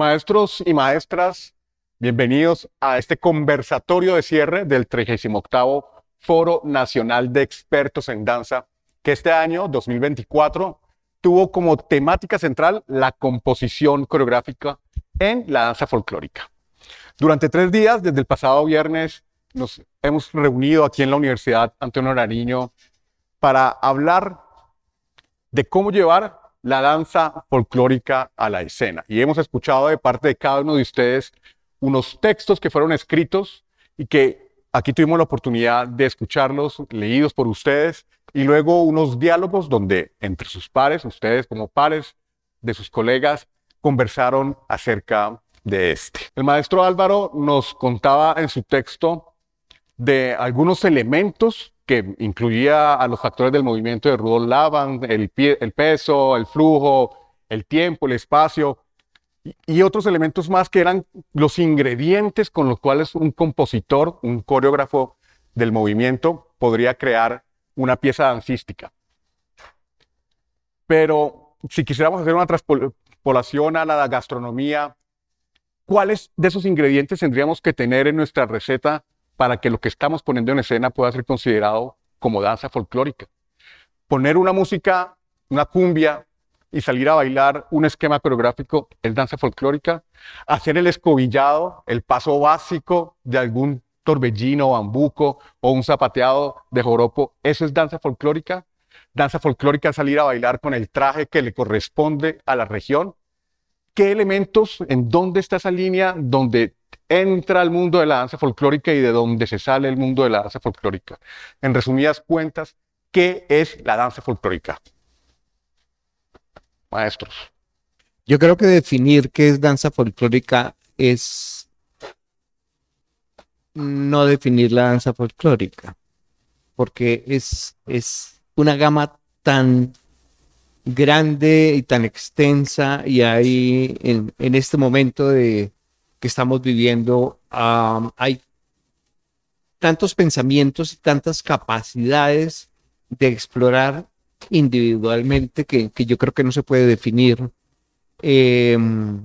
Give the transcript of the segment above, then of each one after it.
Maestros y maestras, bienvenidos a este conversatorio de cierre del 38 Foro Nacional de Expertos en Danza, que este año 2024 tuvo como temática central la composición coreográfica en la danza folclórica. Durante tres días, desde el pasado viernes, nos hemos reunido aquí en la Universidad Antonio Nariño para hablar de cómo llevar la danza folclórica a la escena. Y hemos escuchado de parte de cada uno de ustedes unos textos que fueron escritos y que aquí tuvimos la oportunidad de escucharlos leídos por ustedes y luego unos diálogos donde entre sus pares, ustedes como pares de sus colegas, conversaron acerca de este. El maestro Álvaro nos contaba en su texto de algunos elementos que incluía a los factores del movimiento de Rudolf Laban, el, pie, el peso, el flujo, el tiempo, el espacio y, otros elementos más que eran los ingredientes con los cuales un compositor, un coreógrafo del movimiento podría crear una pieza dancística. Pero si quisiéramos hacer una transpolación a la gastronomía, ¿cuáles de esos ingredientes tendríamos que tener en nuestra receta para que lo que estamos poniendo en escena pueda ser considerado como danza folclórica. Poner una música, una cumbia, y salir a bailar un esquema coreográfico es danza folclórica. Hacer el escobillado, el paso básico de algún torbellino, bambuco o un zapateado de joropo, eso es danza folclórica. Danza folclórica es salir a bailar con el traje que le corresponde a la región qué elementos, en dónde está esa línea donde entra el mundo de la danza folclórica y de dónde se sale el mundo de la danza folclórica. En resumidas cuentas, ¿qué es la danza folclórica? Maestros. Yo creo que definir qué es danza folclórica es no definir la danza folclórica, porque es, es una gama tan grande y tan extensa y ahí en, este momento de, que estamos viviendo, hay tantos pensamientos y tantas capacidades de explorar individualmente que, yo creo que no se puede definir em,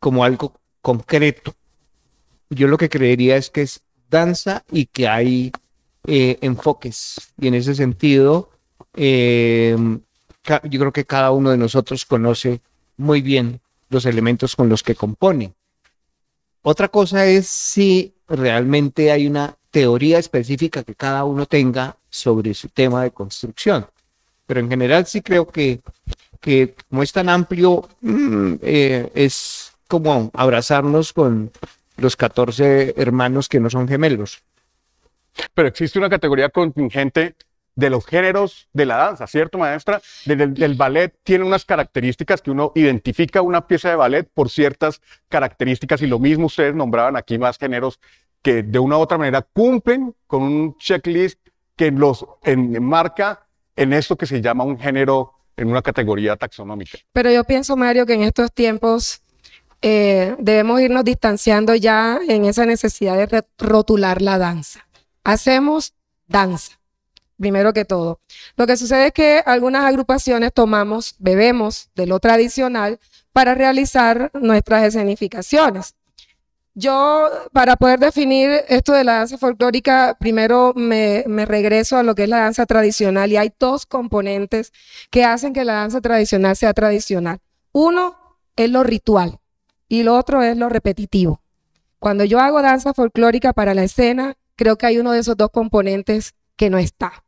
como algo concreto. Yo lo que creería es que es danza y que hay eh, enfoques. Y en ese sentido, em, yo creo que cada uno de nosotros conoce muy bien los elementos con los que compone. Otra cosa es si realmente hay una teoría específica que cada uno tenga sobre su tema de construcción. Pero en general sí creo que, que como es tan amplio, mm, eh, es como abrazarnos con los 14 hermanos que no son gemelos. Pero existe una categoría contingente de los géneros de la danza, ¿cierto, maestra? Del, ballet tiene unas características que uno identifica una pieza de ballet por ciertas características y lo mismo ustedes nombraban aquí más géneros que de una u otra manera cumplen con un checklist que los enmarca en esto que se llama un género en una categoría taxonómica. Pero yo pienso, Mario, que en estos tiempos eh, debemos irnos distanciando ya en esa necesidad de rotular la danza. Hacemos danza primero que todo. Lo que sucede es que algunas agrupaciones tomamos, bebemos de lo tradicional para realizar nuestras escenificaciones. Yo, para poder definir esto de la danza folclórica, primero me, regreso a lo que es la danza tradicional y hay dos componentes que hacen que la danza tradicional sea tradicional. Uno es lo ritual y lo otro es lo repetitivo. Cuando yo hago danza folclórica para la escena, creo que hay uno de esos dos componentes que no está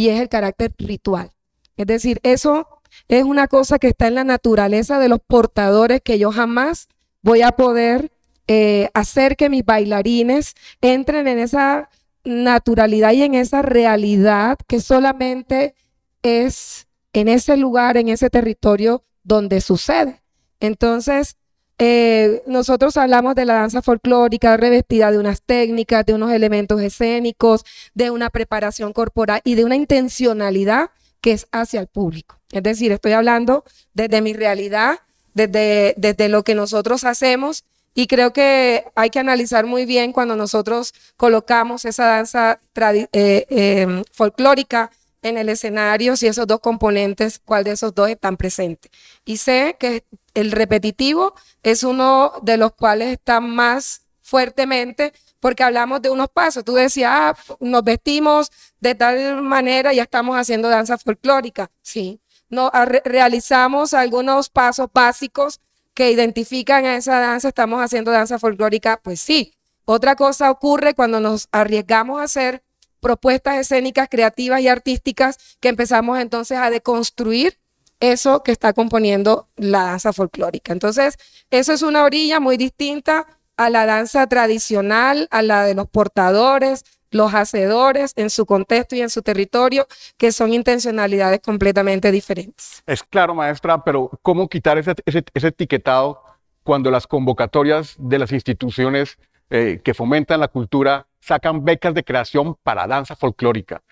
y es el carácter ritual. Es decir, eso es una cosa que está en la naturaleza de los portadores que yo jamás voy a poder eh, hacer que mis bailarines entren en esa naturalidad y en esa realidad que solamente es en ese lugar, en ese territorio donde sucede. Entonces, eh, nosotros hablamos de la danza folclórica revestida de unas técnicas, de unos elementos escénicos, de una preparación corporal y de una intencionalidad que es hacia el público. Es decir, estoy hablando desde mi realidad, desde, desde lo que nosotros hacemos y creo que hay que analizar muy bien cuando nosotros colocamos esa danza eh, eh, folclórica en el escenario si esos dos componentes, cuál de esos dos están presentes. Y sé que el repetitivo es uno de los cuales está más fuertemente porque hablamos de unos pasos. Tú decías, ah, nos vestimos de tal manera, ya estamos haciendo danza folclórica. Sí, no, realizamos algunos pasos básicos que identifican a esa danza, estamos haciendo danza folclórica, pues sí. Otra cosa ocurre cuando nos arriesgamos a hacer propuestas escénicas, creativas y artísticas que empezamos entonces a deconstruir eso que está componiendo la danza folclórica. Entonces, eso es una orilla muy distinta a la danza tradicional, a la de los portadores, los hacedores en su contexto y en su territorio, que son intencionalidades completamente diferentes. Es claro, maestra, pero ¿cómo quitar ese, etiquetado cuando las convocatorias de las instituciones eh, que fomentan la cultura sacan becas de creación para danza folclórica.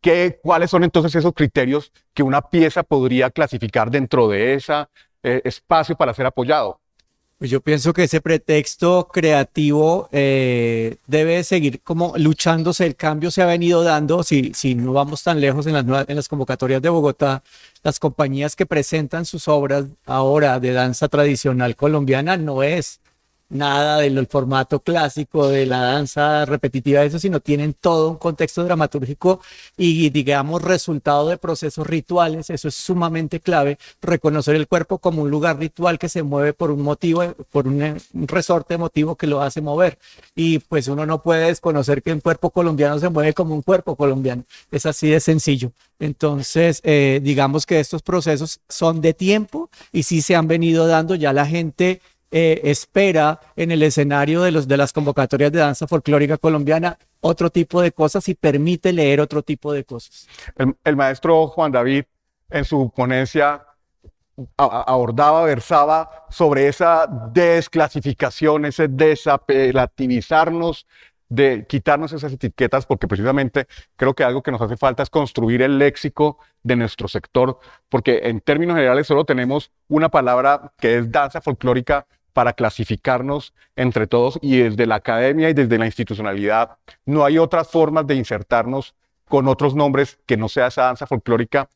¿Qué, ¿Cuáles son entonces esos criterios que una pieza podría clasificar dentro de ese eh, espacio para ser apoyado? Pues yo pienso que ese pretexto creativo eh, debe seguir como luchándose. El cambio se ha venido dando. Si, si no vamos tan lejos en las, en las convocatorias de Bogotá, las compañías que presentan sus obras ahora de danza tradicional colombiana no es nada del formato clásico de la danza repetitiva, eso, sino tienen todo un contexto dramatúrgico y, digamos, resultado de procesos rituales. Eso es sumamente clave. Reconocer el cuerpo como un lugar ritual que se mueve por un motivo, por un, eh, resorte emotivo que lo hace mover. Y pues uno no puede desconocer que un cuerpo colombiano se mueve como un cuerpo colombiano. Es así de sencillo. Entonces, eh, digamos que estos procesos son de tiempo y sí se han venido dando ya la gente eh, espera en el escenario de, los, de las convocatorias de danza folclórica colombiana otro tipo de cosas y permite leer otro tipo de cosas. El, el maestro Juan David en su ponencia abordaba, versaba sobre esa desclasificación, ese desapelativizarnos de quitarnos esas etiquetas, porque precisamente creo que algo que nos hace falta es construir el léxico de nuestro sector, porque en términos generales solo tenemos una palabra que es danza folclórica para clasificarnos entre todos y desde la academia y desde la institucionalidad no hay otras formas de insertarnos con otros nombres que no sea esa danza folclórica,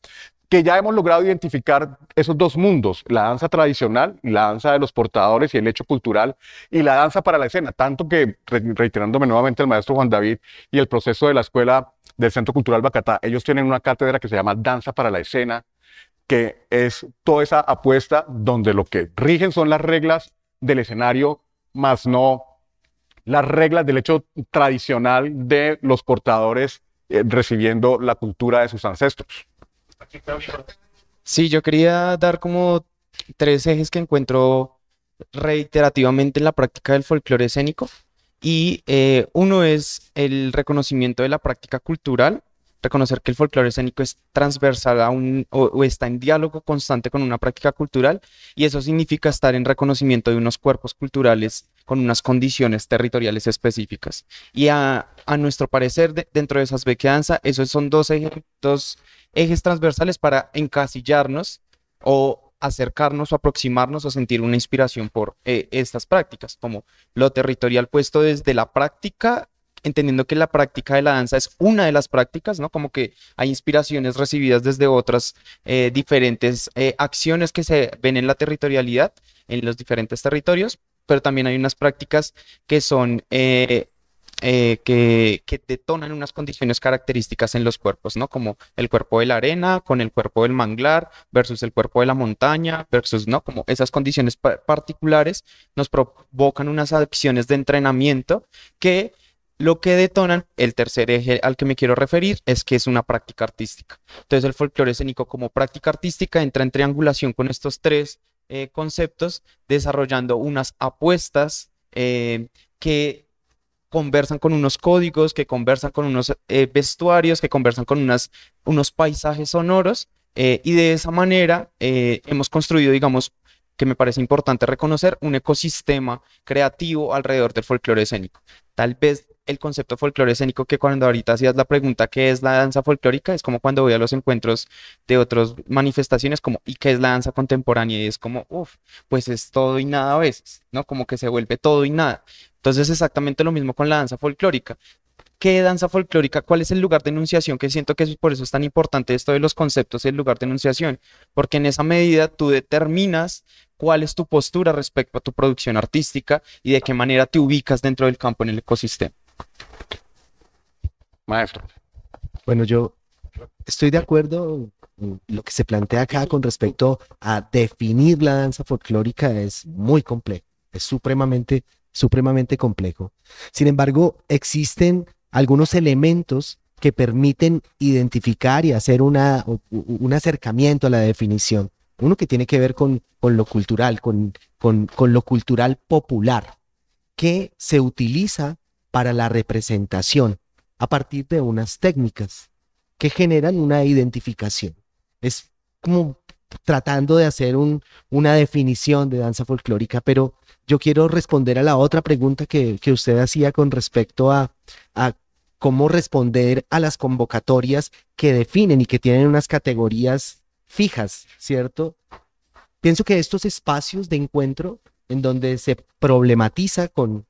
que ya hemos logrado identificar esos dos mundos, la danza tradicional, la danza de los portadores y el hecho cultural, y la danza para la escena, tanto que, reiterándome nuevamente el maestro Juan David y el proceso de la escuela del Centro Cultural Bacatá, ellos tienen una cátedra que se llama Danza para la Escena, que es toda esa apuesta donde lo que rigen son las reglas del escenario, más no las reglas del hecho tradicional de los portadores eh, recibiendo la cultura de sus ancestros. Sí, yo quería dar como tres ejes que encuentro reiterativamente en la práctica del folclore escénico. Y eh, uno es el reconocimiento de la práctica cultural, reconocer que el folclore escénico es transversal a o, está en diálogo constante con una práctica cultural y eso significa estar en reconocimiento de unos cuerpos culturales con unas condiciones territoriales específicas. Y a, nuestro parecer, dentro de esas bequeanzas, esos son dos, ejes transversales para encasillarnos o acercarnos o aproximarnos o sentir una inspiración por eh, estas prácticas, como lo territorial puesto desde la práctica entendiendo que la práctica de la danza es una de las prácticas, ¿no? Como que hay inspiraciones recibidas desde otras eh, diferentes eh, acciones que se ven en la territorialidad, en los diferentes territorios, pero también hay unas prácticas que son... Eh, que, que, detonan unas condiciones características en los cuerpos, ¿no? Como el cuerpo de la arena con el cuerpo del manglar versus el cuerpo de la montaña versus, ¿no? Como esas condiciones particulares nos provocan unas acciones de entrenamiento que lo que detonan, el tercer eje al que me quiero referir, es que es una práctica artística. Entonces el folclore escénico como práctica artística entra en triangulación con estos tres eh, conceptos, desarrollando unas apuestas eh, que conversan con unos códigos, que conversan con unos eh, vestuarios, que conversan con unos paisajes sonoros. y de esa manera hemos construido, digamos, que me parece importante reconocer, un ecosistema creativo alrededor del folclore escénico. Tal vez el concepto folclore escénico que cuando ahorita hacías la pregunta qué es la danza folclórica, es como cuando voy a los encuentros de otras manifestaciones como ¿y qué es la danza contemporánea? Y es como, uff, pues es todo y nada a veces, ¿no? Como que se vuelve todo y nada. Entonces exactamente lo mismo con la danza folclórica. ¿Qué danza folclórica? ¿Cuál es el lugar de enunciación? Que siento que por eso es tan importante esto de los conceptos y el lugar de enunciación, porque en esa medida tú determinas cuál es tu postura respecto a tu producción artística y de qué manera te ubicas dentro del campo en el ecosistema. Maestro. Bueno, yo estoy de acuerdo lo que se plantea acá con respecto a definir la danza folclórica es muy complejo, es supremamente, supremamente complejo. Sin embargo, existen algunos elementos que permiten identificar y hacer una, un acercamiento a la definición. Uno que tiene que ver con, lo cultural, con, con, con lo cultural popular, que se utiliza para la representación a partir de unas técnicas que generan una identificación. Es como tratando de hacer una definición de danza folclórica, pero yo quiero responder a la otra pregunta que, usted hacía con respecto a cómo responder a las convocatorias que definen y que tienen unas categorías fijas, ¿cierto? Pienso que estos espacios de encuentro en donde se problematiza con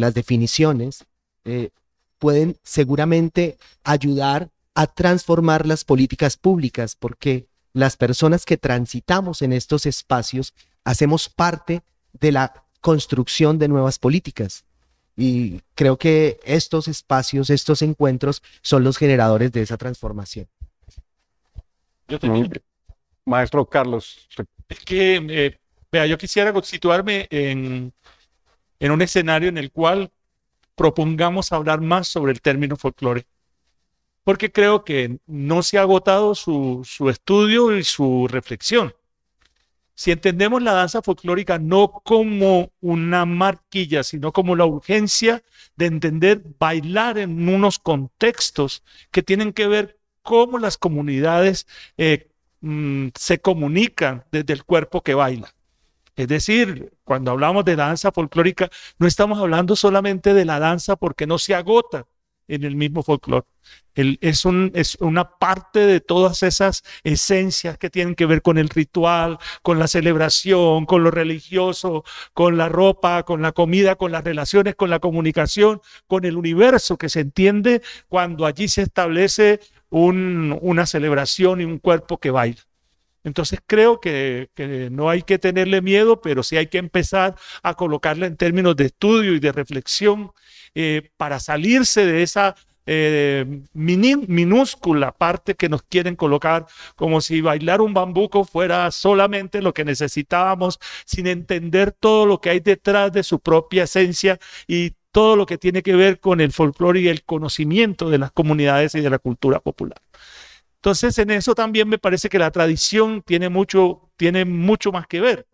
las definiciones, eh, pueden seguramente ayudar a transformar las políticas públicas, porque las personas que transitamos en estos espacios hacemos parte de la construcción de nuevas políticas. Y creo que estos espacios, estos encuentros son los generadores de esa transformación. Yo también. Maestro Carlos. Es que, eh, vea, yo quisiera situarme en, en un escenario en el cual propongamos hablar más sobre el término folclore. Porque creo que no se ha agotado su, estudio y su reflexión. Si entendemos la danza folclórica no como una marquilla, sino como la urgencia de entender bailar en unos contextos que tienen que ver cómo las comunidades eh, mm, se comunican desde el cuerpo que baila. Es decir, cuando hablamos de danza folclórica, no estamos hablando solamente de la danza porque no se agota en el mismo folclore. Es, una parte de todas esas esencias que tienen que ver con el ritual, con la celebración, con lo religioso, con la ropa, con la comida, con las relaciones, con la comunicación, con el universo que se entiende cuando allí se establece una celebración y un cuerpo que baila. Entonces creo que, no hay que tenerle miedo, pero sí hay que empezar a colocarla en términos de estudio y de reflexión eh, para salirse de esa eh, minúscula parte que nos quieren colocar, como si bailar un bambuco fuera solamente lo que necesitábamos, sin entender todo lo que hay detrás de su propia esencia y todo lo que tiene que ver con el folclore y el conocimiento de las comunidades y de la cultura popular. Entonces, en eso también me parece que la tradición tiene mucho, tiene mucho más que ver,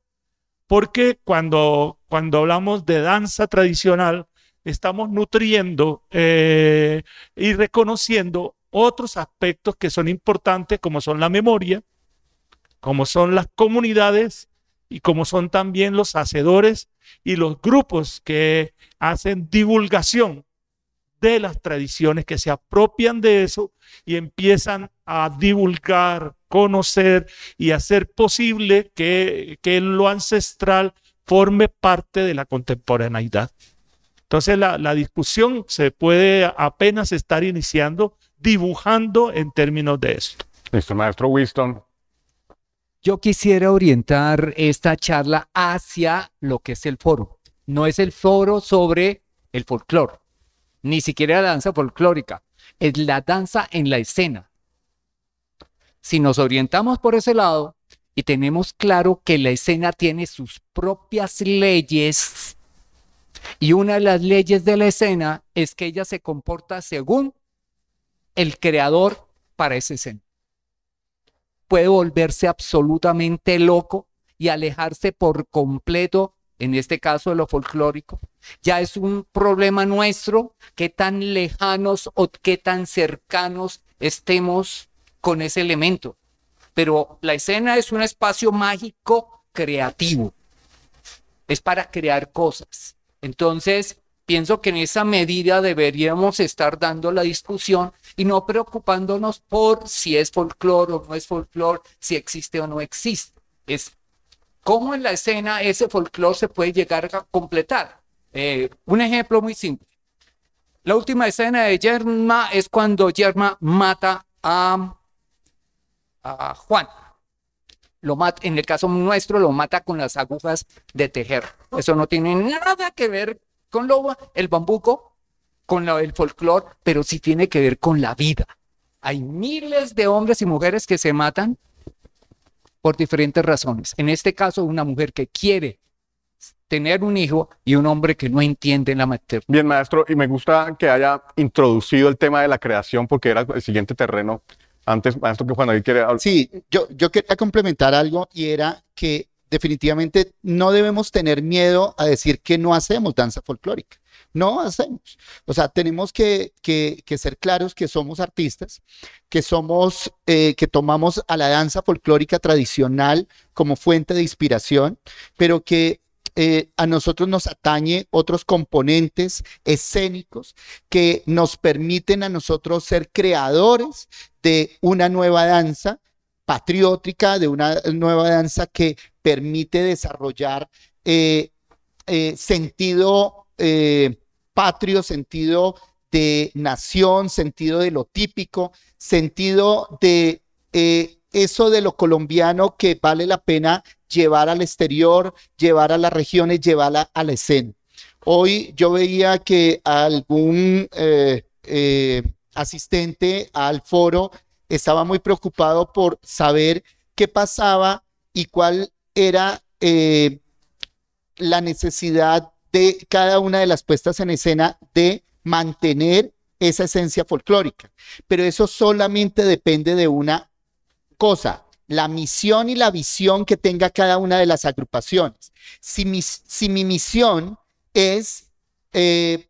porque cuando, cuando hablamos de danza tradicional, estamos nutriendo eh, y reconociendo otros aspectos que son importantes, como son la memoria, como son las comunidades y como son también los hacedores y los grupos que hacen divulgación de las tradiciones, que se apropian de eso y empiezan a divulgar, conocer y hacer posible que, lo ancestral forme parte de la contemporaneidad. Entonces la, discusión se puede apenas estar iniciando, dibujando en términos de eso. Listo, maestro Winston. Yo quisiera orientar esta charla hacia lo que es el foro. No es el foro sobre el folclore, ni siquiera la danza folclórica, es la danza en la escena. Si nos orientamos por ese lado y tenemos claro que la escena tiene sus propias leyes, y una de las leyes de la escena es que ella se comporta según el creador para esa escena. Puede volverse absolutamente loco y alejarse por completo en este caso de lo folclórico, ya es un problema nuestro, qué tan lejanos o qué tan cercanos estemos con ese elemento. Pero la escena es un espacio mágico creativo, es para crear cosas. Entonces, pienso que en esa medida deberíamos estar dando la discusión y no preocupándonos por si es folclor o no es folclor, si existe o no existe. Es cómo en la escena ese folclore se puede llegar a completar. Eh, un ejemplo muy simple. La última escena de Yerma es cuando Yerma mata a, Juan. Lo mata, en el caso nuestro lo mata con las agujas de tejer. Eso no tiene nada que ver con el bambuco, con el folclore, pero sí tiene que ver con la vida. Hay miles de hombres y mujeres que se matan por diferentes razones. En este caso, una mujer que quiere tener un hijo y un hombre que no entiende la materia. Bien, maestro, y me gusta que haya introducido el tema de la creación porque era el siguiente terreno. Antes, maestro, que Juan David quiere hablar. Sí, yo, yo quería complementar algo y era que definitivamente no debemos tener miedo a decir que no hacemos danza folclórica. No hacemos. O sea, tenemos que, ser claros que somos artistas, que somos, eh, que tomamos a la danza folclórica tradicional como fuente de inspiración, pero que eh, a nosotros nos atañe otros componentes escénicos que nos permiten a nosotros ser creadores de una nueva danza patriótica, de una nueva danza que permite desarrollar eh, sentido patrio, sentido de nación, sentido de lo típico, sentido de eh, eso de lo colombiano que vale la pena llevar al exterior, llevar a las regiones, llevarla a la escena. Hoy yo veía que algún eh, eh, asistente al foro estaba muy preocupado por saber qué pasaba y cuál era la necesidad de cada una de las puestas en escena de mantener esa esencia folclórica. Pero eso solamente depende de una cosa, la misión y la visión que tenga cada una de las agrupaciones. Si mi, misión es eh,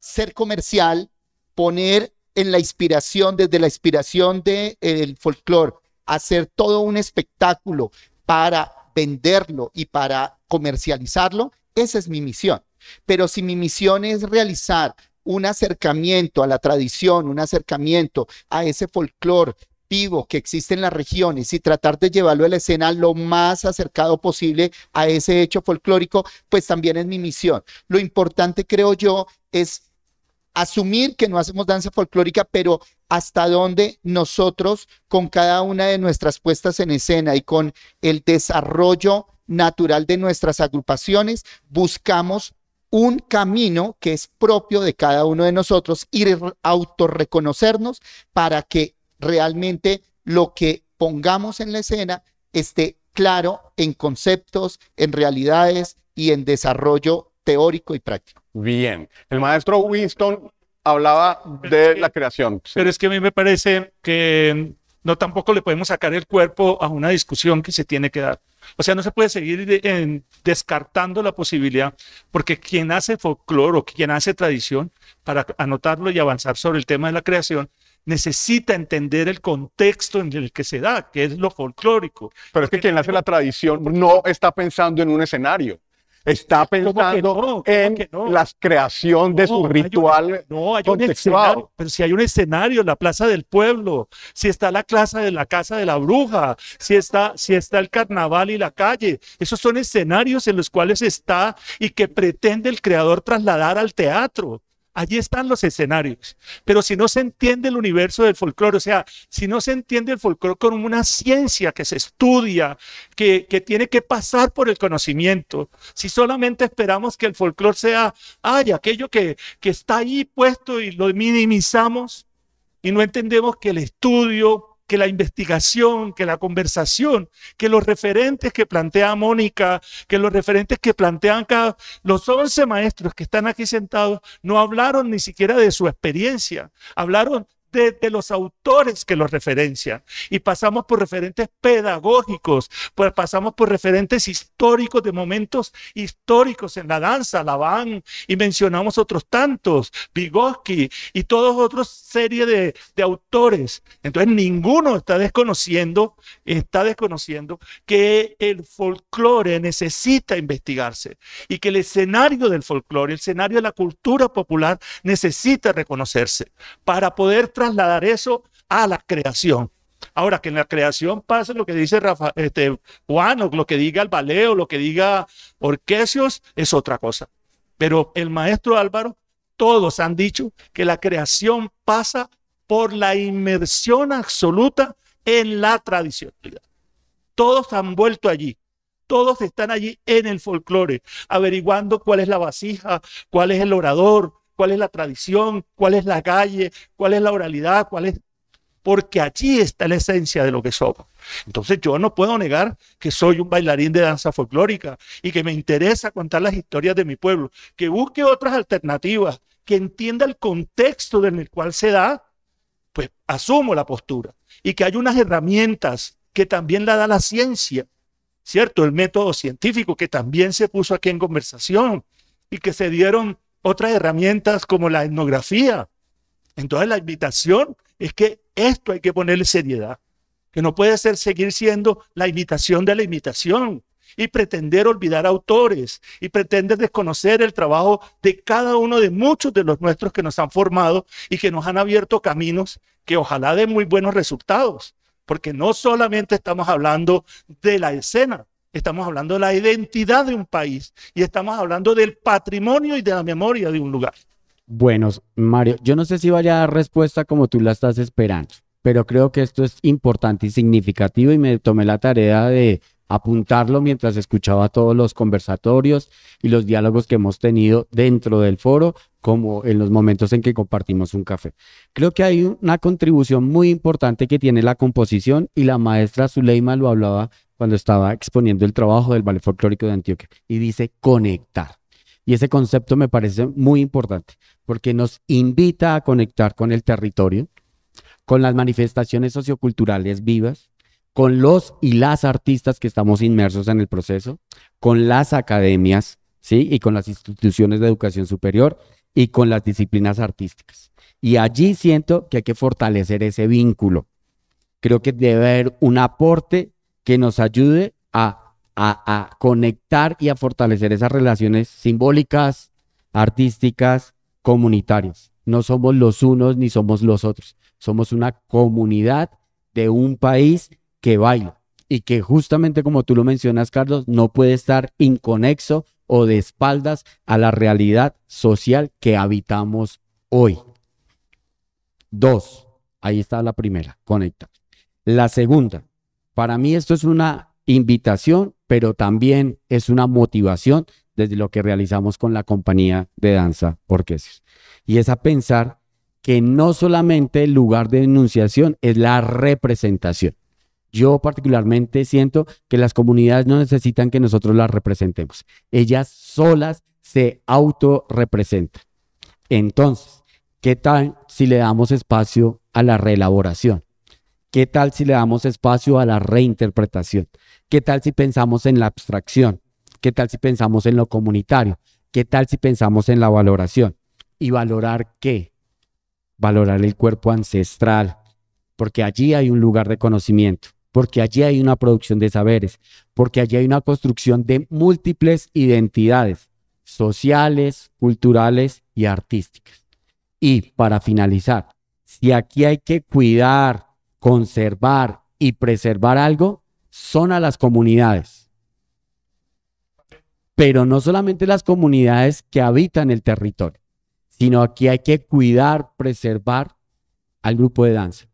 ser comercial, poner en la inspiración, desde la inspiración eh, del de, folclore, hacer todo un espectáculo para venderlo y para comercializarlo, esa es mi misión. Pero si mi misión es realizar un acercamiento a la tradición, un acercamiento a ese folclore vivo que existe en las regiones y tratar de llevarlo a la escena lo más acercado posible a ese hecho folclórico, pues también es mi misión. Lo importante, creo yo, es asumir que no hacemos danza folclórica, pero hasta dónde nosotros, con cada una de nuestras puestas en escena y con el desarrollo natural de nuestras agrupaciones, buscamos un camino que es propio de cada uno de nosotros y autorreconocernos para que realmente lo que pongamos en la escena esté claro en conceptos, en realidades y en desarrollo teórico y práctico. Bien, el maestro Winston hablaba de la creación. Pero es que a mí me parece que no tampoco le podemos sacar el cuerpo a una discusión que se tiene que dar. O sea, no se puede seguir descartando la posibilidad, porque quien hace folclore o quien hace tradición, para anotarlo y avanzar sobre el tema de la creación, necesita entender el contexto en el que se da, que es lo folclórico. Pero es que quien hace la tradición no está pensando en un escenario está pensando en la creación de su ritual no, hay escenario, pero si hay un escenario, la plaza del pueblo, si está la de la casa de la bruja, si está, si está el carnaval y la calle, esos son escenarios en los cuales está y que pretende el creador trasladar al teatro. Allí están los escenarios. Pero si no se entiende el universo del folclore, o sea, si no se entiende el folclore como una ciencia que se estudia, que, tiene que pasar por el conocimiento, si solamente esperamos que el folclore sea, ay, aquello que, que está ahí puesto y lo minimizamos y no entendemos que el estudio que la investigación, que la conversación, que los referentes que plantea Mónica, que los referentes que plantean cada, los 11 maestros que están aquí sentados, no hablaron ni siquiera de su experiencia, hablaron de los autores que los referencian. Y pasamos por referentes pedagógicos, pues pasamos por referentes históricos de momentos históricos en la danza, la Laván, y mencionamos otros tantos, Vygotsky y todos otros serie de, autores. Entonces ninguno está desconociendo, está desconociendo que el folclore necesita investigarse y que el escenario del folclore, el escenario de la cultura popular necesita reconocerse para poder trasladar eso a la creación. Ahora, que en la creación pase lo que dice Rafa, este, Juan, o lo que diga el baleo, lo que diga Orquesios, es otra cosa. Pero el maestro Álvaro, todos han dicho que la creación pasa por la inmersión absoluta en la tradición. Todos han vuelto allí. Todos están allí en el folclore, averiguando cuál es la vasija, cuál es el orador, cuál es la tradición, cuál es la calle, cuál es la oralidad, cuál es... Porque allí está la esencia de lo que somos. Entonces yo no puedo negar que soy un bailarín de danza folclórica y que me interesa contar las historias de mi pueblo, que busque otras alternativas, que entienda el contexto en el cual se da, pues asumo la postura y que hay unas herramientas que también la da la ciencia, ¿cierto? El método científico que también se puso aquí en conversación y que se dieron otras herramientas como la etnografía. Entonces la invitación es que esto hay que ponerle seriedad, que no puede ser seguir siendo la imitación de la imitación y pretender olvidar autores y pretender desconocer el trabajo de cada uno de muchos de los nuestros que nos han formado y que nos han abierto caminos que ojalá den muy buenos resultados, porque no solamente estamos hablando de la escena, Estamos hablando de la identidad de un país y estamos hablando del patrimonio y de la memoria de un lugar. Bueno, Mario, yo no sé si vaya a dar respuesta como tú la estás esperando, pero creo que esto es importante y significativo y me tomé la tarea de apuntarlo mientras escuchaba todos los conversatorios y los diálogos que hemos tenido dentro del foro, como en los momentos en que compartimos un café. Creo que hay una contribución muy importante que tiene la composición y la maestra Zuleima lo hablaba cuando estaba exponiendo el trabajo del ballet folclórico de Antioquia y dice conectar. Y ese concepto me parece muy importante porque nos invita a conectar con el territorio, con las manifestaciones socioculturales vivas, con los y las artistas que estamos inmersos en el proceso, con las academias, ¿sí? Y con las instituciones de educación superior y con las disciplinas artísticas. Y allí siento que hay que fortalecer ese vínculo. Creo que debe haber un aporte que nos ayude a, conectar y a fortalecer esas relaciones simbólicas, artísticas, comunitarias. No somos los unos ni somos los otros. Somos una comunidad de un país que baila y que justamente como tú lo mencionas, Carlos, no puede estar inconexo o de espaldas a la realidad social que habitamos hoy. Dos, ahí está la primera, conecta. La segunda, para mí esto es una invitación, pero también es una motivación desde lo que realizamos con la compañía de danza Orquesios. Y es a pensar que no solamente el lugar de denunciación es la representación. Yo particularmente siento que las comunidades no necesitan que nosotros las representemos. Ellas solas se autorrepresentan. Entonces, ¿qué tal si le damos espacio a la reelaboración? ¿Qué tal si le damos espacio a la reinterpretación? ¿Qué tal si pensamos en la abstracción? ¿Qué tal si pensamos en lo comunitario? ¿Qué tal si pensamos en la valoración? ¿Y valorar qué? Valorar el cuerpo ancestral, porque allí hay un lugar de conocimiento, porque allí hay una producción de saberes, porque allí hay una construcción de múltiples identidades sociales, culturales y artísticas. Y para finalizar, si aquí hay que cuidar conservar y preservar algo son a las comunidades. Pero no solamente las comunidades que habitan el territorio, sino aquí hay que cuidar, preservar al grupo de danza.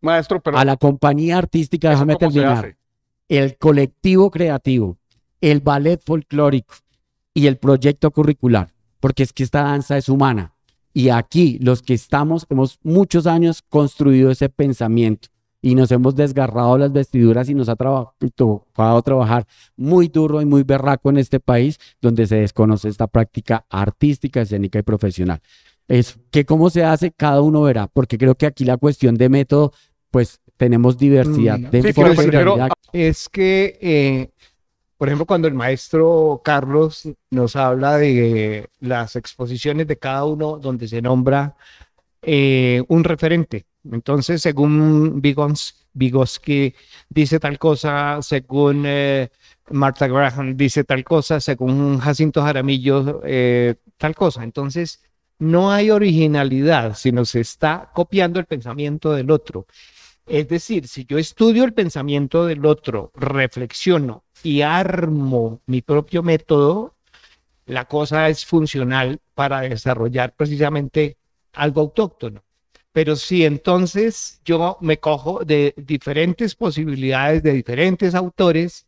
Maestro, pero... A la compañía artística, déjame terminar. El colectivo creativo, el ballet folclórico y el proyecto curricular, porque es que esta danza es humana. Y aquí los que estamos hemos muchos años construido ese pensamiento y nos hemos desgarrado las vestiduras y nos ha tocado trabajar muy duro y muy berraco en este país donde se desconoce esta práctica artística, escénica y profesional. Es que cómo se hace, cada uno verá, porque creo que aquí la cuestión de método, pues tenemos diversidad mm, de sí, pero, es que eh, por ejemplo, cuando el maestro Carlos nos habla de las exposiciones de cada uno donde se nombra eh, un referente. Entonces, según Vygotsky dice tal cosa, según eh, Martha Graham dice tal cosa, según Jacinto Jaramillo eh, tal cosa. Entonces, no hay originalidad, sino se está copiando el pensamiento del otro. Es decir, si yo estudio el pensamiento del otro, reflexiono y armo mi propio método, la cosa es funcional para desarrollar precisamente algo autóctono. Pero si entonces yo me cojo de diferentes posibilidades de diferentes autores,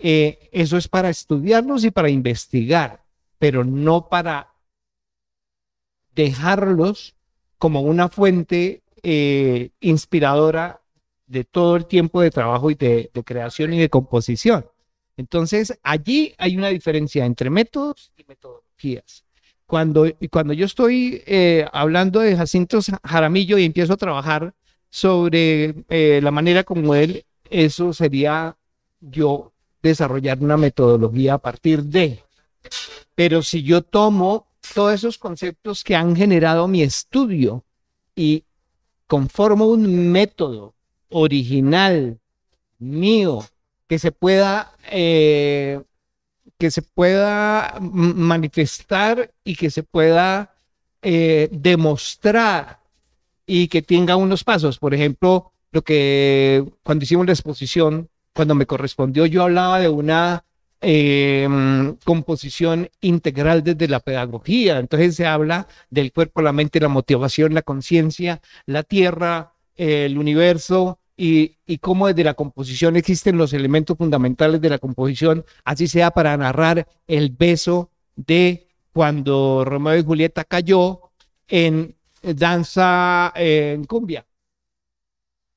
eh, eso es para estudiarlos y para investigar, pero no para dejarlos como una fuente eh, inspiradora de todo el tiempo de trabajo y de, creación y de composición. Entonces, allí hay una diferencia entre métodos y metodologías. Cuando, cuando yo estoy eh, hablando de Jacinto Jaramillo y empiezo a trabajar sobre eh, la manera como él, eso sería yo desarrollar una metodología a partir de. Pero si yo tomo todos esos conceptos que han generado mi estudio y, conformo un método original mío que se pueda eh, que se pueda manifestar y que se pueda eh, demostrar y que tenga unos pasos. Por ejemplo, lo que cuando hicimos la exposición, cuando me correspondió, yo hablaba de una Em, composición integral desde la pedagogía. Entonces se habla del cuerpo, la mente, la motivación, la conciencia, la tierra, el universo. Y, y cómo desde la composición existen los elementos fundamentales de la composición, así sea para narrar el beso de cuando Romeo y Julieta cayó en danza en cumbia,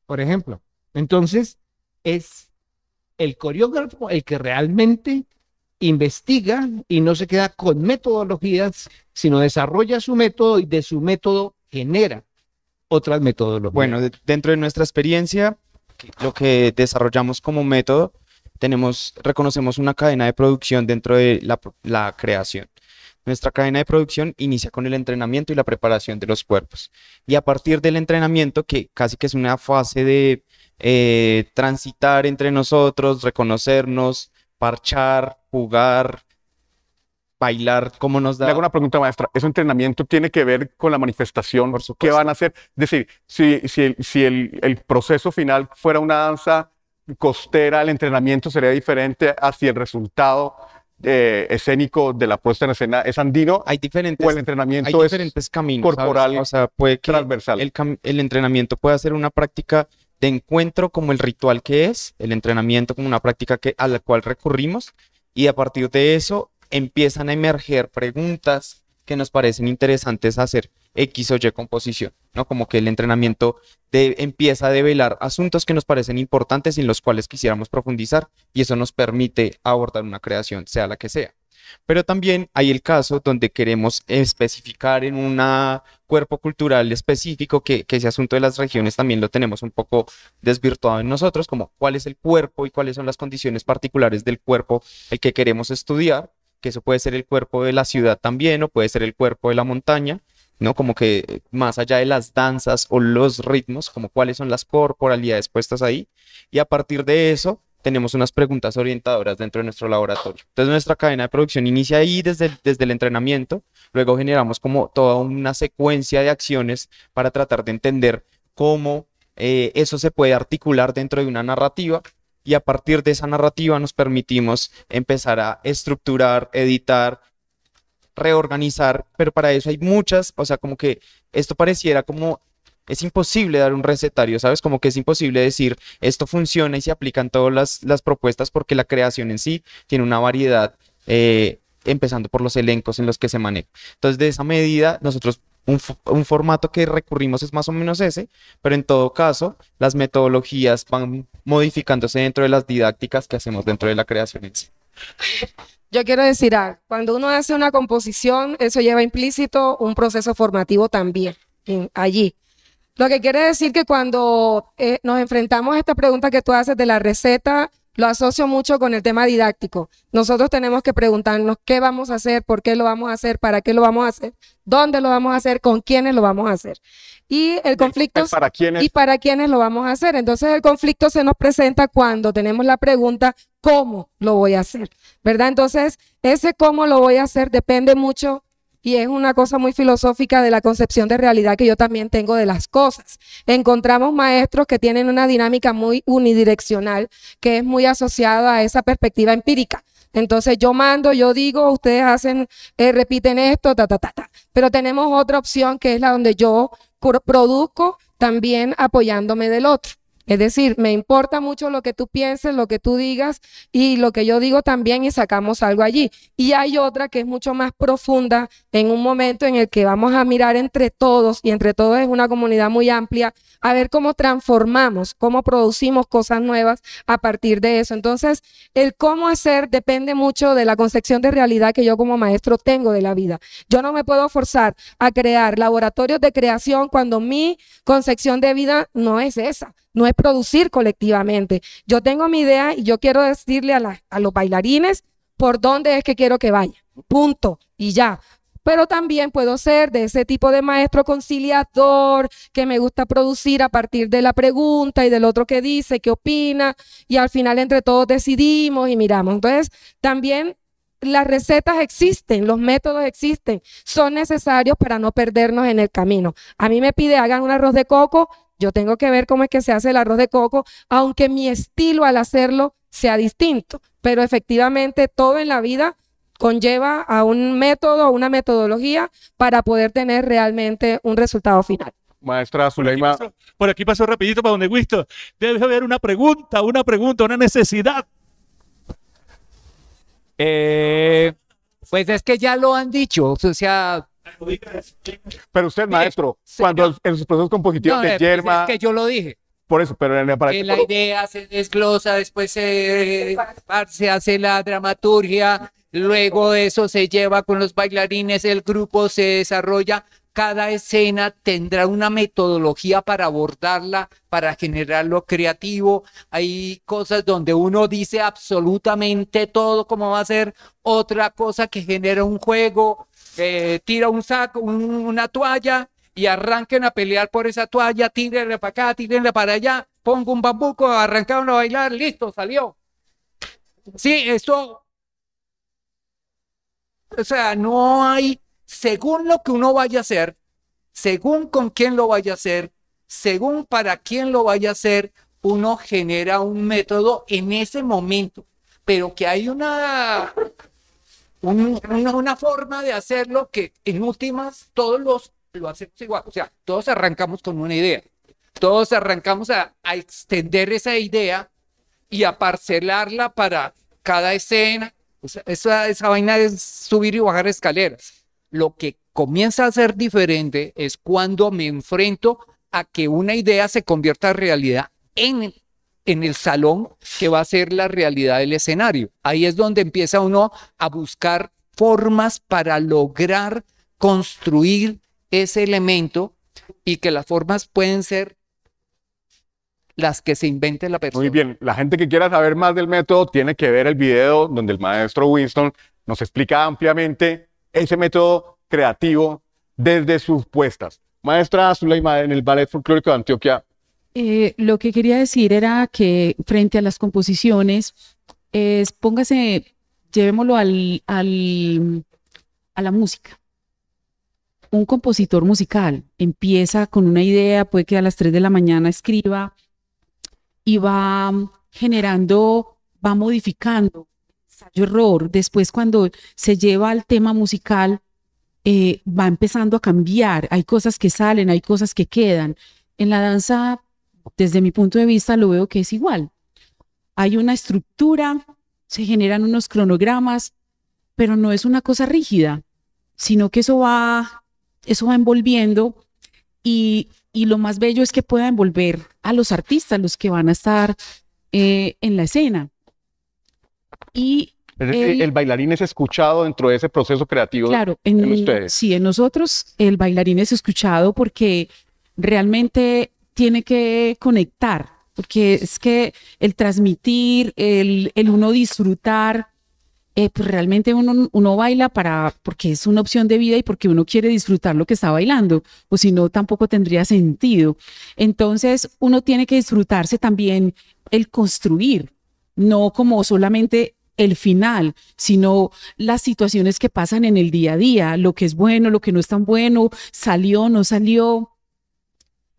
por ejemplo. Entonces, es el coreógrafo el que realmente investiga y no se queda con metodologías, sino desarrolla su método y de su método genera otras metodologías. Bueno, dentro de nuestra experiencia, lo que desarrollamos como método, tenemos, reconocemos una cadena de producción dentro de la creación. Nuestra cadena de producción inicia con el entrenamiento y la preparación de los cuerpos. Y a partir del entrenamiento, que casi que es una fase de eh, transitar entre nosotros, reconocernos, parchar, jugar, bailar, cómo nos da. Le hago una pregunta, maestra. ¿Ese entrenamiento tiene que ver con la manifestación? Por ¿Qué van a hacer? Es decir, si, el, proceso final fuera una danza costera, el entrenamiento sería diferente si el resultado eh, escénico de la puesta en escena. ¿Es andino? Hay diferentes. el entrenamiento hay diferentes caminos, corporal, o sea, puede transversal. El, el entrenamiento puede ser una práctica de encuentro como el ritual que es, el entrenamiento como una práctica que, a la cual recurrimos y a partir de eso empiezan a emerger preguntas que nos parecen interesantes hacer X o Y composición, ¿no? Como que el entrenamiento de, empieza a develar asuntos que nos parecen importantes y en los cuales quisiéramos profundizar y eso nos permite abordar una creación, sea la que sea. Pero también hay el caso donde queremos especificar en un cuerpo cultural específico que, ese asunto de las regiones también lo tenemos un poco desvirtuado en nosotros, como cuál es el cuerpo y cuáles son las condiciones particulares del cuerpo el que queremos estudiar, que eso puede ser el cuerpo de la ciudad también o puede ser el cuerpo de la montaña. ¿no? Como que más allá de las danzas o los ritmos, como cuáles son las corporalidades puestas ahí. Y a partir de eso, tenemos unas preguntas orientadoras dentro de nuestro laboratorio. Entonces nuestra cadena de producción inicia ahí desde, desde el entrenamiento, luego generamos como toda una secuencia de acciones para tratar de entender cómo eh, eso se puede articular dentro de una narrativa y a partir de esa narrativa nos permitimos empezar a estructurar, editar, reorganizar, pero para eso hay muchas, o sea, como que esto pareciera como es imposible dar un recetario, ¿sabes? Como que es imposible decir esto funciona y se aplican todas las, propuestas porque la creación en sí tiene una variedad, eh, empezando por los elencos en los que se maneja. Entonces, de esa medida, nosotros un, formato que recurrimos es más o menos ese, pero en todo caso, las metodologías van modificándose dentro de las didácticas que hacemos dentro de la creación en sí. Yo quiero decir cuando uno hace una composición, eso lleva implícito un proceso formativo también allí. Lo que quiere decir que cuando eh, nos enfrentamos a esta pregunta que tú haces de la receta, lo asocio mucho con el tema didáctico. Nosotros tenemos que preguntarnos qué vamos a hacer, por qué lo vamos a hacer, para qué lo vamos a hacer, dónde lo vamos a hacer, con quiénes lo vamos a hacer. Y el conflicto... ¿Para quiénes? Y para quiénes lo vamos a hacer. Entonces el conflicto se nos presenta cuando tenemos la pregunta, ¿cómo lo voy a hacer? ¿Verdad? Entonces, ese cómo lo voy a hacer depende mucho y es una cosa muy filosófica de la concepción de realidad que yo también tengo de las cosas. Encontramos maestros que tienen una dinámica muy unidireccional, que es muy asociada a esa perspectiva empírica. Entonces yo mando, yo digo, ustedes hacen, eh, repiten esto, ta, ta, ta, ta. Pero tenemos otra opción que es la donde yo produzco también apoyándome del otro. Es decir, me importa mucho lo que tú pienses, lo que tú digas y lo que yo digo también y sacamos algo allí. Y hay otra que es mucho más profunda en un momento en el que vamos a mirar entre todos y entre todos es una comunidad muy amplia a ver cómo transformamos, cómo producimos cosas nuevas a partir de eso. Entonces, el cómo hacer depende mucho de la concepción de realidad que yo como maestro tengo de la vida. Yo no me puedo forzar a crear laboratorios de creación cuando mi concepción de vida no es esa no es producir colectivamente. Yo tengo mi idea y yo quiero decirle a, los bailarines por dónde es que quiero que vaya. Punto. Y ya pero también puedo ser de ese tipo de maestro conciliador que me gusta producir a partir de la pregunta y del otro que dice, qué opina, y al final entre todos decidimos y miramos. Entonces, también las recetas existen, los métodos existen, son necesarios para no perdernos en el camino. A mí me pide hagan un arroz de coco, yo tengo que ver cómo es que se hace el arroz de coco, aunque mi estilo al hacerlo sea distinto. Pero efectivamente todo en la vida conlleva a un método, una metodología para poder tener realmente un resultado final. Maestra Zuleima. Por aquí pasó, rapidito para donde Gusto. Debe haber una pregunta, una pregunta, una necesidad. Eh, pues es que ya lo han dicho, o sea, pero usted, maestro, cuando en sus procesos compositivos te que yo lo dije. Por eso, pero La idea se desglosa, después se, se hace la dramaturgia, luego eso se lleva con los bailarines, el grupo se desarrolla, cada escena tendrá una metodología para abordarla, para generar lo creativo. Hay cosas donde uno dice absolutamente todo cómo va a ser, otra cosa que genera un juego, eh, tira un saco, una toalla y arranquen a pelear por esa toalla, tírenla para acá, tírenla para allá, pongo un bambuco, arrancaron a bailar, listo, salió. Sí, eso. O sea, no hay, según lo que uno vaya a hacer, según con quién lo vaya a hacer, según para quién lo vaya a hacer, uno genera un método en ese momento, pero que hay una una, forma de hacerlo que en últimas todos los lo hacemos igual. O sea, todos arrancamos con una idea. Todos arrancamos a, extender esa idea y a parcelarla para cada escena. O sea, esa, esa vaina de subir y bajar escaleras. Lo que comienza a ser diferente es cuando me enfrento a que una idea se convierta en realidad en en el salón que va a ser la realidad del escenario. Ahí es donde empieza uno a buscar formas para lograr construir ese elemento y que las formas pueden ser las que se invente la persona. Muy bien, la gente que quiera saber más del método tiene que ver el video donde el maestro Winston nos explica ampliamente ese método creativo desde sus puestas. Maestra Zuleyma, en el Ballet Folclórico de Antioquia, eh, lo que quería decir era que frente a las composiciones, póngase, llevémoslo al, a la música. Un compositor musical empieza con una idea, puede que a las 3 de la mañana escriba y va generando, va modificando, error. Después cuando se lleva al tema musical, eh, va empezando a cambiar. Hay cosas que salen, hay cosas que quedan. En la danza desde mi punto de vista lo veo que es igual. Hay una estructura, se generan unos cronogramas, pero no es una cosa rígida, sino que eso va, eso va envolviendo y, y lo más bello es que pueda envolver a los artistas, los que van a estar eh, en la escena. Y eh, el, bailarín es escuchado dentro de ese proceso creativo. Claro, en, en ustedes. Sí, en nosotros el bailarín es escuchado porque realmente tiene que conectar, porque es que el transmitir, el, el uno disfrutar, eh, pues realmente uno, uno baila para, porque es una opción de vida y porque uno quiere disfrutar lo que está bailando, o si no, tampoco tendría sentido. Entonces, uno tiene que disfrutarse también el construir, no como solamente el final, sino las situaciones que pasan en el día a día, lo que es bueno, lo que no es tan bueno, salió, no salió,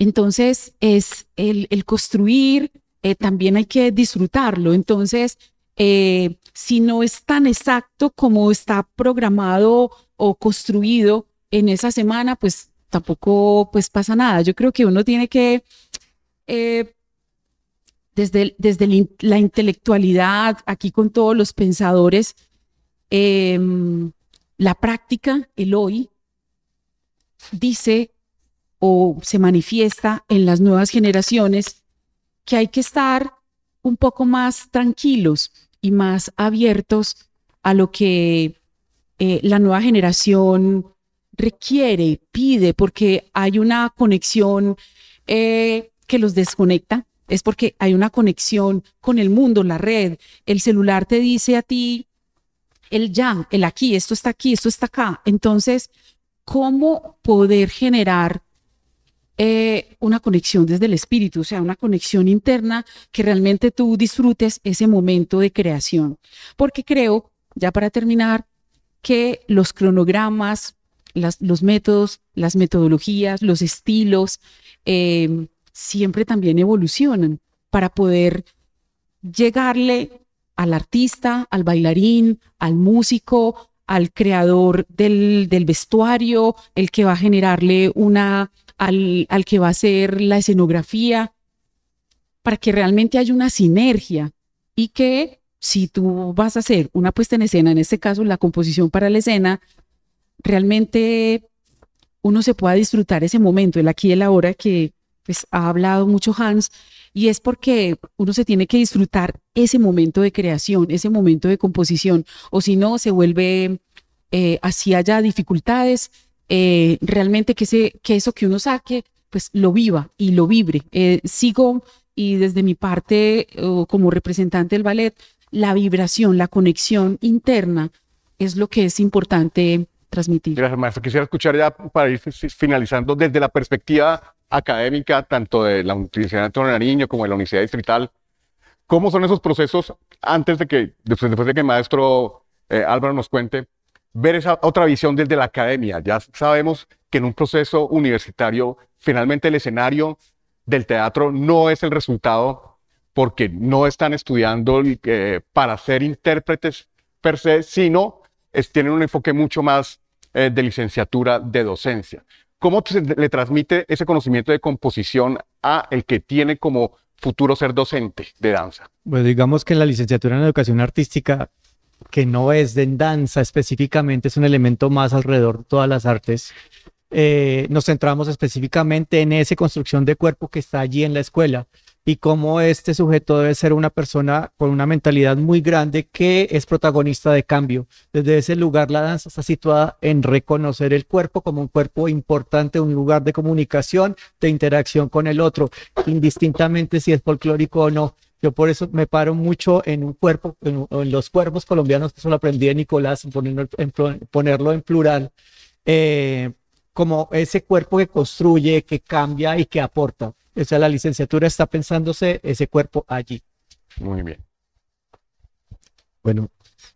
entonces, es el, construir, eh, también hay que disfrutarlo. Entonces, eh, si no es tan exacto como está programado o construido en esa semana, pues tampoco pues pasa nada. Yo creo que uno tiene que, eh, desde, desde la intelectualidad, aquí con todos los pensadores, em, la práctica, el hoy, dice o se manifiesta en las nuevas generaciones, que hay que estar un poco más tranquilos y más abiertos a lo que eh, la nueva generación requiere, pide, porque hay una conexión eh, que los desconecta, es porque hay una conexión con el mundo, la red, el celular te dice a ti, el ya, el aquí, esto está aquí, esto está acá. Entonces, ¿cómo poder generar eh, una conexión desde el espíritu, o sea, una conexión interna que realmente tú disfrutes ese momento de creación. Porque creo, ya para terminar, que los cronogramas, los métodos, las metodologías, los estilos, eh, siempre también evolucionan para poder llegarle al artista, al bailarín, al músico, al creador del, del, vestuario, el que va a generarle una al, que va a ser la escenografía, para que realmente haya una sinergia y que si tú vas a hacer una puesta en escena, en este caso la composición para la escena, realmente uno se pueda disfrutar ese momento, el aquí y el ahora que pues, ha hablado mucho Hans, y es porque uno se tiene que disfrutar ese momento de creación, ese momento de composición, o si no, se vuelve, eh, así haya dificultades, eh, realmente que, que eso que uno saque, pues lo viva y lo vibre. Eh, sigo y desde mi parte como representante del ballet, la vibración, la conexión interna es lo que es importante transmitir. Gracias, maestro, Quisiera escuchar ya para ir finalizando desde la perspectiva académica, tanto de la Universidad de Antonio Nariño como de la Universidad Distrital, ¿cómo son esos procesos antes de que, después, de que el maestro eh, Álvaro nos cuente, ver esa otra visión desde la academia. Ya sabemos que en un proceso universitario, finalmente el escenario del teatro no es el resultado porque no están estudiando eh, para ser intérpretes per se, sino tienen un enfoque mucho más eh, de licenciatura de docencia. ¿Cómo le transmite ese conocimiento de composición a el que tiene como futuro ser docente de danza? Pues digamos que la licenciatura en educación artística que no es de danza específicamente, es un elemento más alrededor de todas las artes. Eh, nos centramos específicamente en esa construcción de cuerpo que está allí en la escuela y cómo este sujeto debe ser una persona con una mentalidad muy grande que es protagonista de cambio. Desde ese lugar la danza está situada en reconocer el cuerpo como un cuerpo importante, un lugar de comunicación, de interacción con el otro, indistintamente si es folclórico o no. Yo por eso me paro mucho en un cuerpo, en, los cuerpos colombianos, que eso lo aprendí de Nicolás, ponerlo en, ponerlo en plural, eh, como ese cuerpo que construye, que cambia y que aporta. O sea, la licenciatura está pensándose ese cuerpo allí. Muy bien. Bueno,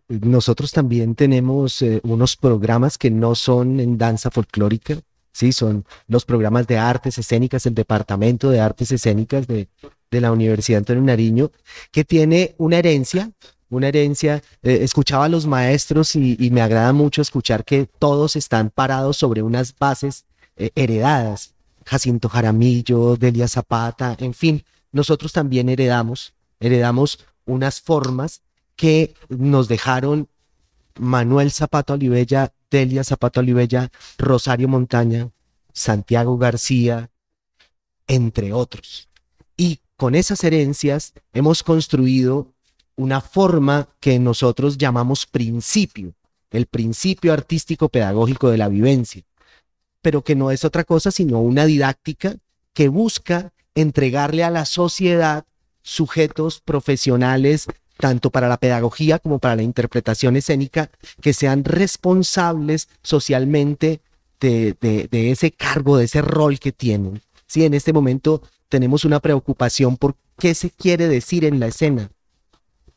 nosotros también tenemos eh, unos programas que no son en danza folclórica, Sí, son los programas de artes escénicas, el Departamento de Artes Escénicas de, la Universidad Antonio Nariño, que tiene una herencia, una herencia. Eh, escuchaba a los maestros y, me agrada mucho escuchar que todos están parados sobre unas bases eh, heredadas. Jacinto Jaramillo, Delia Zapata, en fin, nosotros también heredamos, heredamos unas formas que nos dejaron Manuel Zapato Olivella, Delia Zapato Olivella, Rosario Montaña, Santiago García, entre otros. Y con esas herencias hemos construido una forma que nosotros llamamos principio, el principio artístico pedagógico de la vivencia, pero que no es otra cosa sino una didáctica que busca entregarle a la sociedad sujetos profesionales tanto para la pedagogía como para la interpretación escénica, que sean responsables socialmente de, ese cargo, de ese rol que tienen. Si en este momento tenemos una preocupación por qué se quiere decir en la escena,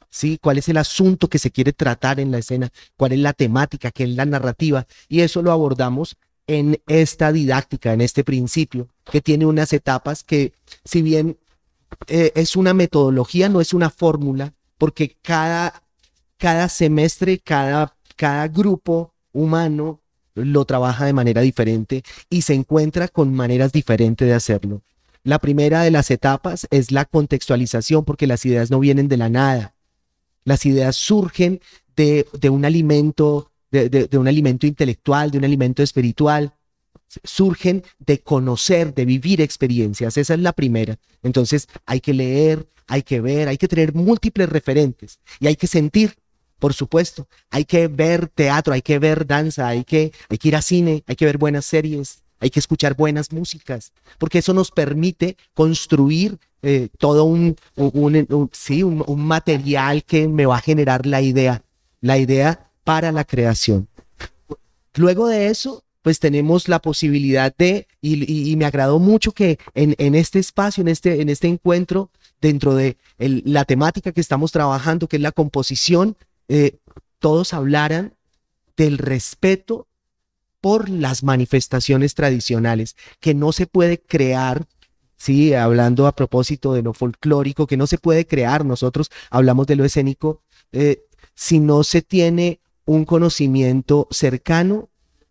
¿sí? ¿Cuál es el asunto que se quiere tratar en la escena? ¿Cuál es la temática? ¿Qué es la narrativa? Y eso lo abordamos en esta didáctica, en este principio, que tiene unas etapas que, si bien eh, es una metodología, no es una fórmula, porque cada, cada semestre, cada, cada grupo humano lo trabaja de manera diferente y se encuentra con maneras diferentes de hacerlo. La primera de las etapas es la contextualización, porque las ideas no vienen de la nada. Las ideas surgen de, un alimento, de, de un alimento intelectual, de un alimento espiritual, surgen de conocer, de vivir experiencias. Esa es la primera. Entonces hay que leer, hay que ver, hay que tener múltiples referentes y hay que sentir, por supuesto. Hay que ver teatro, hay que ver danza, hay que, hay que ir a cine, hay que ver buenas series, hay que escuchar buenas músicas, porque eso nos permite construir eh, todo un material que me va a generar la idea, la idea para la creación. Luego de eso, pues tenemos la posibilidad de, y, me agradó mucho que en, este espacio, en este, en este encuentro, dentro de la temática que estamos trabajando, que es la composición, eh, todos hablaran del respeto por las manifestaciones tradicionales, que no se puede crear sí, hablando a propósito de lo folclórico, que no se puede crear, nosotros hablamos de lo escénico, eh, si no se tiene un conocimiento cercano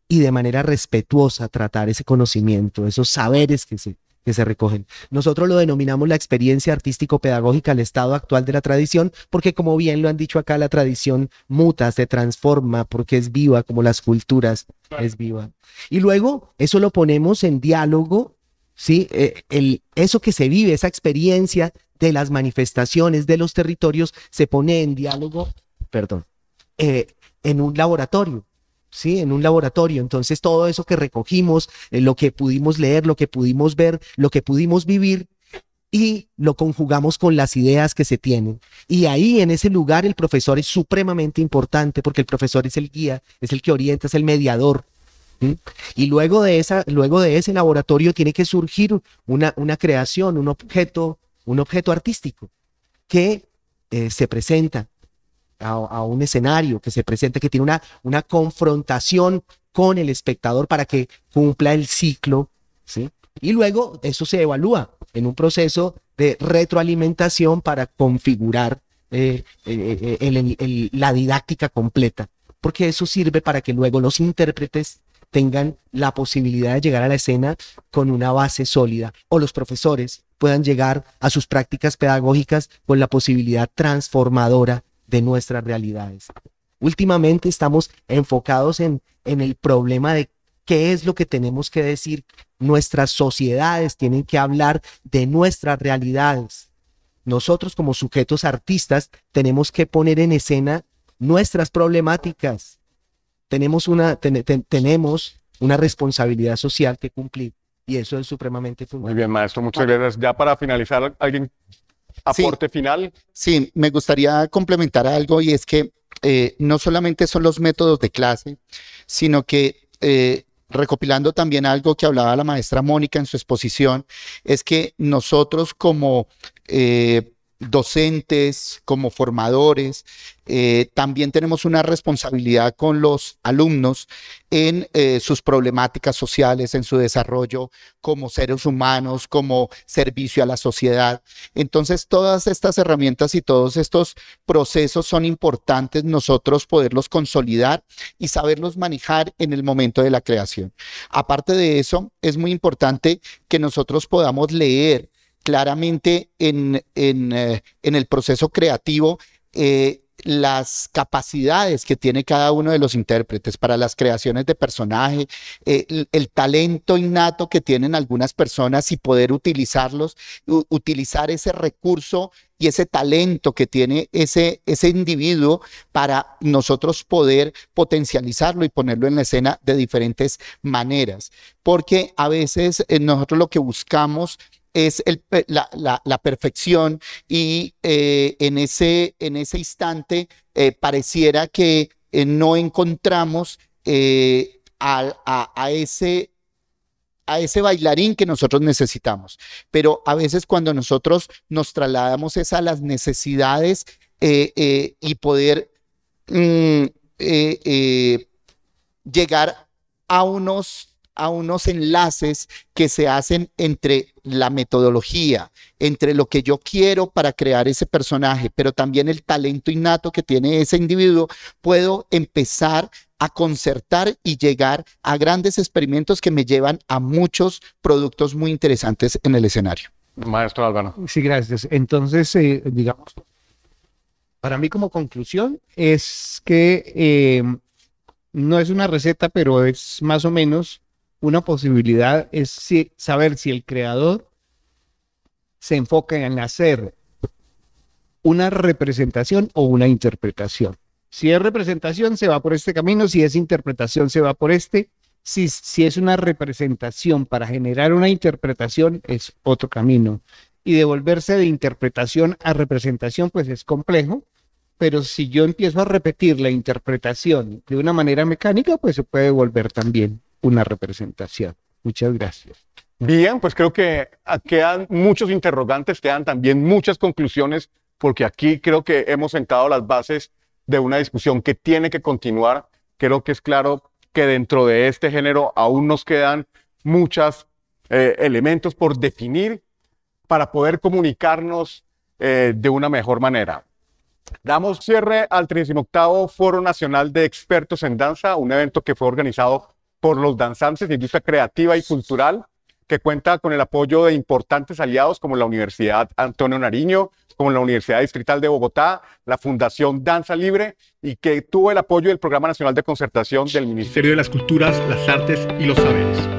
y de manera respetuosa tratar ese conocimiento, esos saberes que se, que se recogen. Nosotros lo denominamos la experiencia artístico-pedagógica al estado actual de la tradición, porque como bien lo han dicho acá, la tradición muta, se transforma, porque es viva, como las culturas es viva. Y luego eso lo ponemos en diálogo, ¿sí? Eh, el, eso que se vive, esa experiencia de las manifestaciones de los territorios, se pone en diálogo, perdón, eh, en un laboratorio ¿sí? En un laboratorio. Entonces, todo eso que recogimos, eh, lo que pudimos leer, lo que pudimos ver, lo que pudimos vivir, y lo conjugamos con las ideas que se tienen. Y ahí, en ese lugar, el profesor es supremamente importante porque el profesor es el guía, es el que orienta, es el mediador. Y luego de, esa, luego de ese laboratorio tiene que surgir una, creación, un objeto, un objeto artístico que eh, se presenta a, un escenario que se presente, que tiene una, una confrontación con el espectador para que cumpla el ciclo, ¿sí? Y luego eso se evalúa en un proceso de retroalimentación para configurar eh, eh, eh, la didáctica completa, porque eso sirve para que luego los intérpretes tengan la posibilidad de llegar a la escena con una base sólida o los profesores puedan llegar a sus prácticas pedagógicas con la posibilidad transformadora de nuestras realidades. Últimamente estamos enfocados en, en el problema de qué es lo que tenemos que decir. Nuestras sociedades tienen que hablar de nuestras realidades. Nosotros como sujetos artistas tenemos que poner en escena nuestras problemáticas. Tenemos una, tenemos una responsabilidad social que cumplir y eso es supremamente fundamental. Muy bien, maestro, muchas gracias. Ya para finalizar, ¿alguien aporte sí, final. Sí, me gustaría complementar algo y es que eh, no solamente son los métodos de clase, sino que eh, recopilando también algo que hablaba la maestra Mónica en su exposición, es que nosotros como eh, docentes, como formadores. Eh, también tenemos una responsabilidad con los alumnos en eh, sus problemáticas sociales, en su desarrollo como seres humanos, como servicio a la sociedad. Entonces, todas estas herramientas y todos estos procesos son importantes nosotros poderlos consolidar y saberlos manejar en el momento de la creación. Aparte de eso, es muy importante que nosotros podamos leer claramente en, eh, en, el proceso creativo eh, las capacidades que tiene cada uno de los intérpretes para las creaciones de personaje, eh, el, talento innato que tienen algunas personas y poder utilizarlos, utilizar ese recurso y ese talento que tiene ese, ese individuo para nosotros poder potencializarlo y ponerlo en la escena de diferentes maneras. Porque a veces nosotros lo que buscamos es el, la, perfección y eh, en, ese, en ese instante eh, pareciera que eh, no encontramos a, ese, a ese bailarín que nosotros necesitamos. Pero a veces cuando nosotros nos trasladamos es a las necesidades y poder mm, llegar a unos a unos enlaces que se hacen entre la metodología, entre lo que yo quiero para crear ese personaje, pero también el talento innato que tiene ese individuo, puedo empezar a concertar y llegar a grandes experimentos que me llevan a muchos productos muy interesantes en el escenario. Maestro Álvaro. Sí, gracias. Entonces, eh, digamos, para mí como conclusión es que eh, no es una receta, pero es más o menos una posibilidad es saber si el creador se enfoca en hacer una representación o una interpretación. Si es representación, se va por este camino, si es interpretación, se va por este. Si, si es una representación para generar una interpretación, es otro camino. Y devolverse de interpretación a representación, pues es complejo, pero si yo empiezo a repetir la interpretación de una manera mecánica, pues se puede volver también una representación. Muchas gracias. Bien, pues creo que ah, quedan muchos interrogantes, quedan también muchas conclusiones, porque aquí creo que hemos sentado las bases de una discusión que tiene que continuar. Creo que es claro que dentro de este género aún nos quedan muchos eh, elementos por definir para poder comunicarnos eh, de una mejor manera. Damos cierre al 38 Foro Nacional de Expertos en Danza, un evento que fue organizado por los danzantes de industria creativa y cultural, que cuenta con el apoyo de importantes aliados como la Universidad Antonio Nariño, como la Universidad Distrital de Bogotá, la Fundación Danza Libre y que tuvo el apoyo del Programa Nacional de Concertación del Ministerio de las Culturas, las Artes y los Saberes.